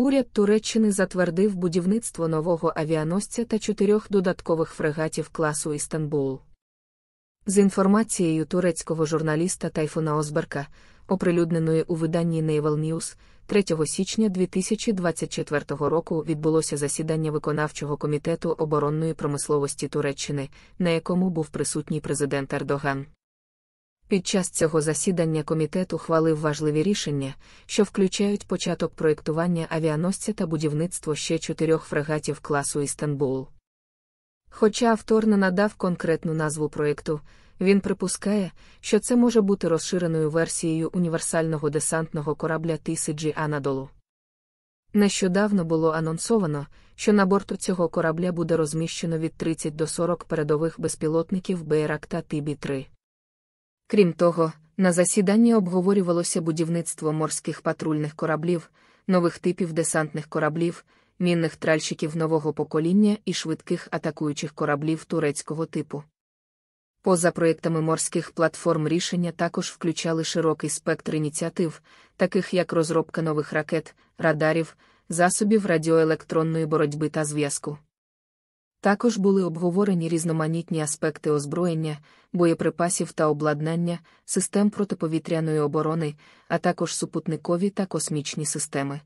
Уряд Туреччини затвердив будівництво нового авіаносця та чотирьох додаткових фрегатів класу Істанбул. З інформацією турецького журналіста Тайфуна Озберка, оприлюдненої у виданні Naval News, 3 січня 2024 року відбулося засідання виконавчого комітету оборонної промисловості Туреччини, на якому був присутній президент Ердоган. Під час цього засідання комітет ухвалив важливі рішення, що включають початок проєктування авіаносця та будівництво ще чотирьох фрегатів класу Істенбул. Хоча автор не надав конкретну назву проєкту, він припускає, що це може бути розширеною версією універсального десантного корабля «Тисиджі Анадолу. Нещодавно було анонсовано, що на борту цього корабля буде розміщено від 30 до 40 передових безпілотників Бейракта та 3. Крім того, на засіданні обговорювалося будівництво морських патрульних кораблів, нових типів десантних кораблів, мінних тральщиків нового покоління і швидких атакуючих кораблів турецького типу. Поза проєктами морських платформ рішення також включали широкий спектр ініціатив, таких як розробка нових ракет, радарів, засобів радіоелектронної боротьби та зв'язку. Також були обговорені різноманітні аспекти озброєння, боєприпасів та обладнання, систем протиповітряної оборони, а також супутникові та космічні системи.